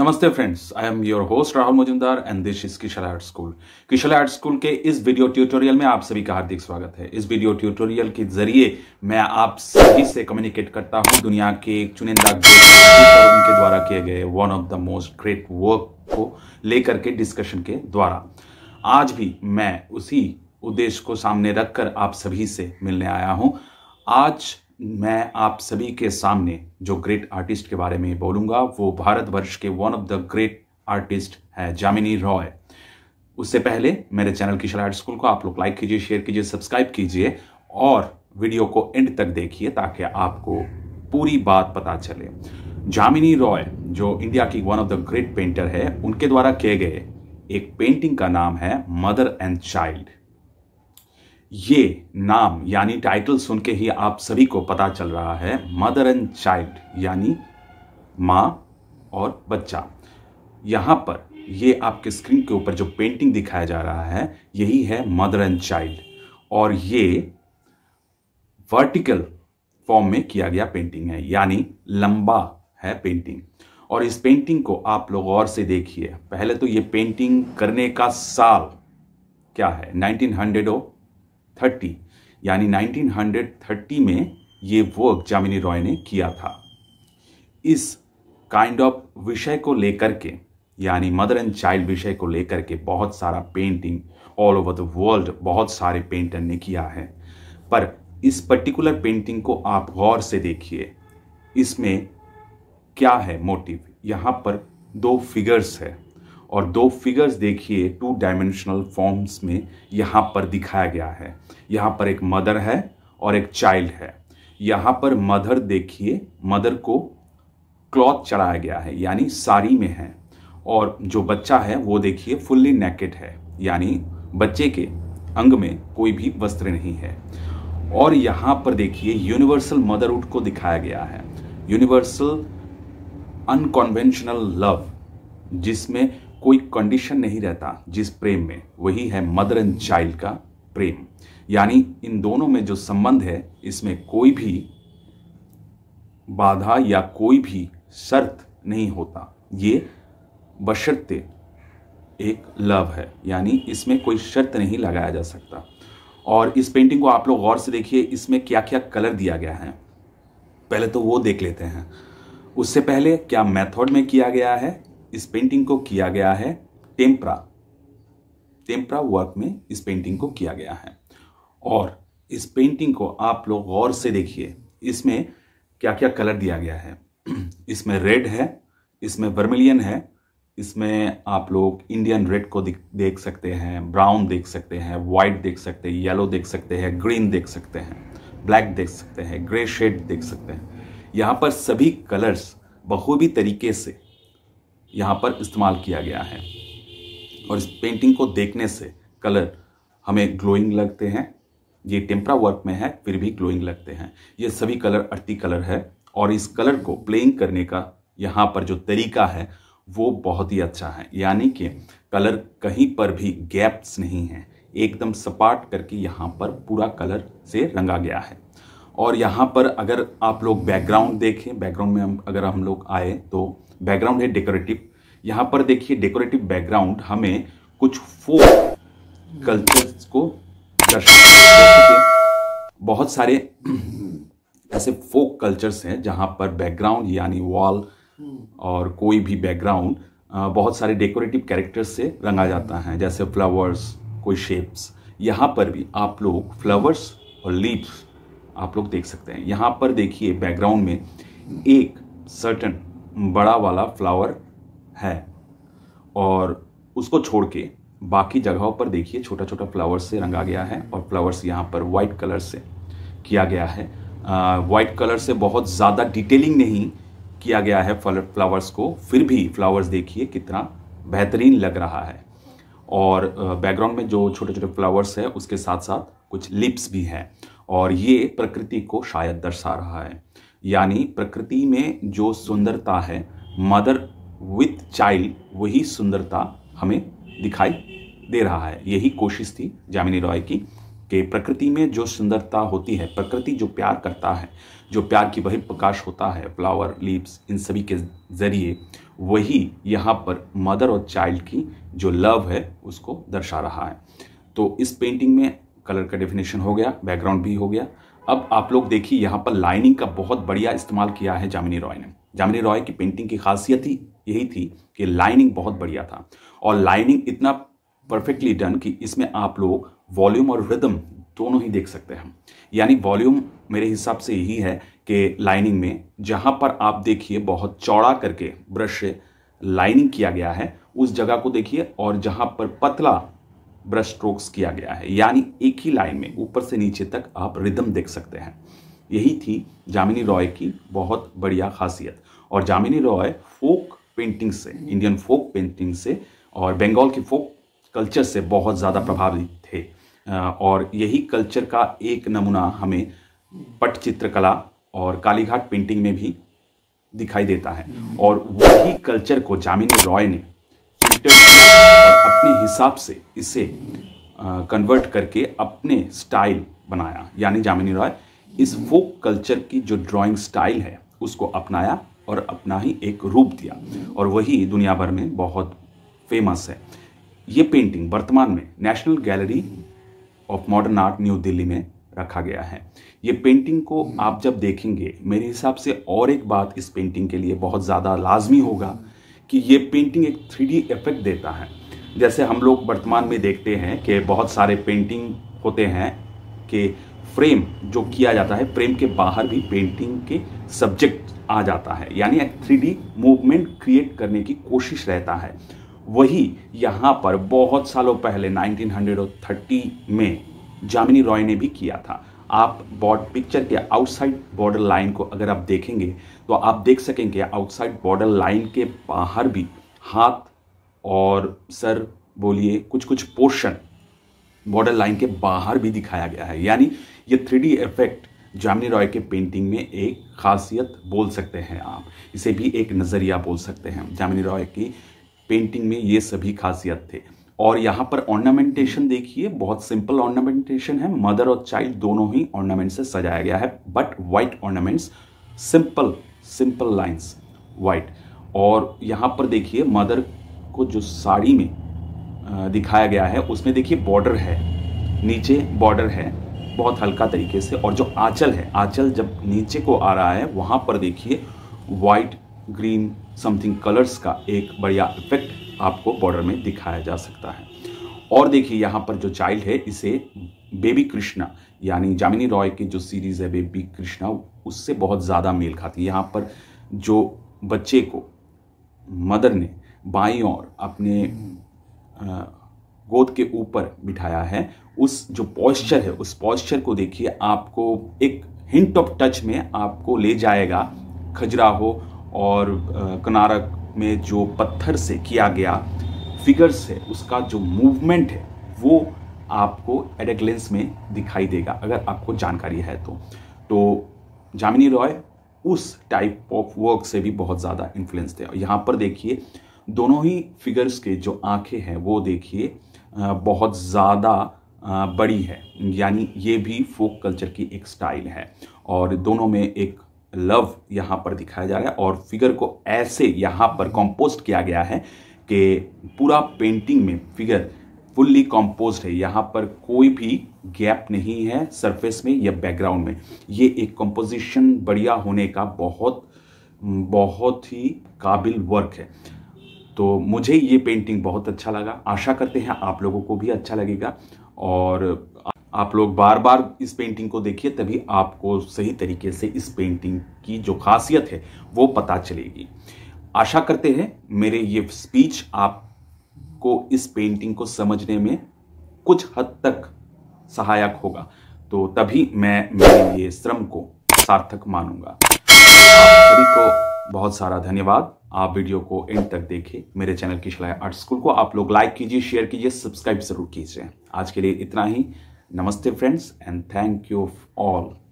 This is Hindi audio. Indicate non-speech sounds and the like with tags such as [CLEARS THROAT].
नमस्ते friends I am your host Rahul Majumdar and this is Kishal art school Kishal art school के इस वीडियो ट्यूटोरियल में आप सभी का हार्दिक स्वागत है इस वीडियो ट्यूटोरियल के जरिए मैं आप सभी से कम्युनिकेट करता हूं दुनिया के एक चुनिंदा उनके द्वारा किए गए one of the most great work को लेकर के डिस्कशन के द्वारा आज भी मैं उसी उद्देश्य को सामने रखकर आप सभी से मिलने आया हूं आज मैं आप सभी के सामने जो ग्रेट आर्टिस्ट के बारे में बोलूंगा वो भारतवर्ष के one of the great artist है जामिनी रॉय उससे पहले मेरे चैनल की आर्ट स्कूल को आप लोग लाइक कीजिए शेयर कीजिए सब्सक्राइब कीजिए और वीडियो को एंड तक देखिए ताकि आपको पूरी बात पता चले जामिनी रॉय जो इंडिया की one of the great painter है उनके द्वारा किए गए एक पेंटिंग का नाम है मदर एंड चाइल्ड ये नाम यानी टाइटल सुन के ही आप सभी को पता चल रहा है मदर एंड चाइल्ड यानी माँ और बच्चा यहाँ पर ये आपके स्क्रीन के ऊपर जो पेंटिंग दिखाया जा रहा है यही है मदर एंड चाइल्ड और ये वर्टिकल फॉर्म में किया गया पेंटिंग है यानी लंबा है पेंटिंग और इस पेंटिंग को आप लोग और से देखिए पहले तो ये पेंटिंग करने का साल क्या है नाइनटीन हंड्रेड थर्टी यानी 1930 में ये वर्क जामिनी रॉय ने किया था इस काइंड ऑफ विषय को लेकर के यानी मदर एंड चाइल्ड विषय को लेकर के बहुत सारा painting all over the world बहुत सारे पेंटर ने किया है पर इस पर्टिकुलर पेंटिंग को आप गौर से देखिए इसमें क्या है मोटिव यहाँ पर दो फिगर्स है और दो फिगर्स देखिए टू डायमेंशनल फॉर्म्स में यहाँ पर दिखाया गया है यहाँ पर एक मदर है और एक चाइल्ड है यहाँ पर मदर देखिए मदर को क्लॉथ चढ़ाया गया है यानी साड़ी में है और जो बच्चा है वो देखिए फुल्ली नेकेट है यानी बच्चे के अंग में कोई भी वस्त्र नहीं है और यहाँ पर देखिए यूनिवर्सल मदरहुड को दिखाया गया है यूनिवर्सल अनकॉन्वेंशनल लव जिसमें कोई कंडीशन नहीं रहता जिस प्रेम में वही है मदर एंड चाइल्ड का प्रेम यानी इन दोनों में जो संबंध है इसमें कोई भी बाधा या कोई भी शर्त नहीं होता ये बशर्ते एक लव है यानी इसमें कोई शर्त नहीं लगाया जा सकता और इस पेंटिंग को आप लोग गौर से देखिए इसमें क्या क्या कलर दिया गया है पहले तो वो देख लेते हैं उससे पहले क्या मेथड में किया गया है इस पेंटिंग को किया गया है टेम्परा टेम्परा वर्क में इस पेंटिंग को किया गया है और इस पेंटिंग को आप लोग गौर से देखिए इसमें क्या क्या कलर दिया गया है [CLEARS THROAT] इसमें रेड है इसमें वर्मिलियन है इसमें आप लोग इंडियन रेड को देख सकते हैं ब्राउन देख सकते हैं वाइट देख सकते हैं येलो देख सकते हैं ग्रीन देख सकते हैं ब्लैक देख सकते हैं ग्रे शेड देख सकते हैं यहाँ पर सभी कलर्स बखूबी तरीके से यहाँ पर इस्तेमाल किया गया है और इस पेंटिंग को देखने से कलर हमें ग्लोइंग लगते हैं ये टेम्परा वर्क में है फिर भी ग्लोइंग लगते हैं ये सभी कलर अर्थी कलर है और इस कलर को प्लेइंग करने का यहाँ पर जो तरीका है वो बहुत ही अच्छा है यानी कि कलर कहीं पर भी गैप्स नहीं हैं एकदम सपाट करके यहाँ पर पूरा कलर से रंगा गया है और यहाँ पर अगर आप लोग बैकग्राउंड देखें बैकग्राउंड में हम अगर हम लोग आए तो बैकग्राउंड है डेकोरेटिव यहाँ पर देखिए डेकोरेटिव बैकग्राउंड हमें कुछ फोर कल्चर्स को दर्शाते बहुत सारे ऐसे फोक कल्चर्स हैं जहाँ पर बैकग्राउंड यानी वॉल और कोई भी बैकग्राउंड बहुत सारे डेकोरेटिव कैरेक्टर्स से रंगा जाता है जैसे फ्लावर्स कोई शेप्स यहाँ पर भी आप लोग फ्लावर्स और लीव्स आप लोग देख सकते हैं यहाँ पर देखिए बैकग्राउंड में एक सर्टन बड़ा वाला फ्लावर है और उसको छोड़ के बाकी जगहों पर देखिए छोटा छोटा फ्लावर्स से रंगा गया है और फ्लावर्स यहाँ पर वाइट कलर से किया गया है वाइट कलर से बहुत ज़्यादा डिटेलिंग नहीं किया गया है फ्लावर्स को फिर भी फ्लावर्स देखिए कितना बेहतरीन लग रहा है और बैकग्राउंड में जो छोटे छोटे फ्लावर्स है उसके साथ साथ कुछ लिप्स भी हैं और ये प्रकृति को शायद दर्शा रहा है यानी प्रकृति में जो सुंदरता है मदर विथ चाइल्ड वही सुंदरता हमें दिखाई दे रहा है यही कोशिश थी जामिनी रॉय की कि प्रकृति में जो सुंदरता होती है प्रकृति जो प्यार करता है जो प्यार की वही प्रकाश होता है फ्लावर लीव्स इन सभी के जरिए वही यहाँ पर मदर और चाइल्ड की जो लव है उसको दर्शा रहा है तो इस पेंटिंग में कलर का डेफिनेशन हो गया बैकग्राउंड भी हो गया अब आप लोग देखिए यहाँ पर लाइनिंग का बहुत बढ़िया इस्तेमाल किया है जामिनी रॉय ने जामिनी रॉय की पेंटिंग की खासियत ही यही थी कि लाइनिंग बहुत बढ़िया था और लाइनिंग इतना परफेक्टली डन कि इसमें आप लोग वॉल्यूम और रिदम दोनों ही देख सकते हैं यानी वॉल्यूम मेरे हिसाब से यही है कि लाइनिंग में जहाँ पर आप देखिए बहुत चौड़ा करके ब्रश से लाइनिंग किया गया है उस जगह को देखिए और जहाँ पर पतला ब्रश स्ट्रोक्स किया गया है यानी एक ही लाइन में ऊपर से नीचे तक आप रिदम देख सकते हैं यही थी जामिनी रॉय की बहुत बढ़िया खासियत और जामिनी रॉय फोक पेंटिंग से इंडियन फोक पेंटिंग से और बंगाल की फोक कल्चर से बहुत ज़्यादा प्रभावित थे और यही कल्चर का एक नमूना हमें पट चित्रकला और कालीघाट पेंटिंग में भी दिखाई देता है और वही कल्चर को जामिनी रॉय ने अपने हिसाब से इसे कन्वर्ट करके अपने स्टाइल बनाया यानी जामिनी रॉय इस फोक कल्चर की जो ड्राइंग स्टाइल है उसको अपनाया और अपना ही एक रूप दिया और वही दुनिया भर में बहुत फेमस है ये पेंटिंग वर्तमान में National Gallery of Modern Art New Delhi में रखा गया है ये पेंटिंग को आप जब देखेंगे मेरे हिसाब से और एक बात इस पेंटिंग के लिए बहुत ज़्यादा लाजमी होगा कि ये पेंटिंग एक थ्री इफेक्ट देता है जैसे हम लोग वर्तमान में देखते हैं कि बहुत सारे पेंटिंग होते हैं कि फ्रेम जो किया जाता है फ्रेम के बाहर भी पेंटिंग के सब्जेक्ट आ जाता है यानी थ्री मूवमेंट क्रिएट करने की कोशिश रहता है वही यहाँ पर बहुत सालों पहले 1930 में जामिनी रॉय ने भी किया था आप बॉर्ड पिक्चर के आउटसाइड बॉर्डर लाइन को अगर आप देखेंगे तो आप देख सकेंगे आउटसाइड बॉर्डर लाइन के बाहर भी हाथ और सर बोलिए कुछ कुछ पोर्शन बॉर्डर लाइन के बाहर भी दिखाया गया है यानी ये थ्री इफेक्ट जामिनी रॉय के पेंटिंग में एक खासियत बोल सकते हैं आप इसे भी एक नज़रिया बोल सकते हैं जामिनी रॉय की पेंटिंग में ये सभी खासियत थे और यहाँ पर ऑर्नामेंटेशन देखिए बहुत सिंपल ऑर्नामेंटेशन है मदर और चाइल्ड दोनों ही ऑर्नामेंट से सजाया गया है but white ornaments simple simple lines white और यहाँ पर देखिए मदर आपको जो साड़ी में दिखाया गया है उसमें देखिए बॉर्डर है नीचे बॉर्डर है बहुत हल्का तरीके से और जो आंचल है आंचल जब नीचे को आ रहा है वहाँ पर देखिए वाइट ग्रीन समथिंग कलर्स का एक बढ़िया इफेक्ट आपको बॉर्डर में दिखाया जा सकता है और देखिए यहाँ पर जो चाइल्ड है इसे बेबी कृष्णा यानी जामिनी रॉय की जो सीरीज़ है बेबी कृष्णा उससे बहुत ज़्यादा मेल खाती है यहाँ पर जो बच्चे को मदर ने बाई और अपने गोद के ऊपर बिठाया है उस जो पॉस्चर है उस पॉस्चर को देखिए आपको एक हिंट ऑफ टच में आपको ले जाएगा खजुराहो और कनारक में जो पत्थर से किया गया फिगर्स है उसका जो मूवमेंट है वो आपको एडेग्लेंस में दिखाई देगा अगर आपको जानकारी है तो तो जामिनी रॉय उस टाइप ऑफ वर्क से भी बहुत ज़्यादा इन्फ्लुएंस थे और यहाँ पर देखिए दोनों ही फिगर्स के जो आंखें हैं वो देखिए बहुत ज़्यादा बड़ी है यानी ये भी फोक कल्चर की एक स्टाइल है और दोनों में एक लव यहाँ पर दिखाया जा रहा है और फिगर को ऐसे यहाँ पर कंपोस्ट किया गया है कि पूरा पेंटिंग में फिगर फुल्ली कंपोज्ड है यहाँ पर कोई भी गैप नहीं है सरफेस में या बैकग्राउंड में ये एक कंपोजिशन बढ़िया होने का बहुत बहुत ही काबिल वर्क है तो मुझे ये पेंटिंग बहुत अच्छा लगा आशा करते हैं आप लोगों को भी अच्छा लगेगा और आप लोग बार बार इस पेंटिंग को देखिए तभी आपको सही तरीके से इस पेंटिंग की जो खासियत है वो पता चलेगी आशा करते हैं मेरे ये स्पीच आपको इस पेंटिंग को समझने में कुछ हद तक सहायक होगा तो तभी मैं मेरे ये श्रम को सार्थक मानूंगा आप सभी को बहुत सारा धन्यवाद आप वीडियो को एंड तक देखें मेरे चैनल की शिलाया आर्ट स्कूल को आप लोग लाइक कीजिए शेयर कीजिए सब्सक्राइब जरूर कीजिए आज के लिए इतना ही नमस्ते friends and thank you all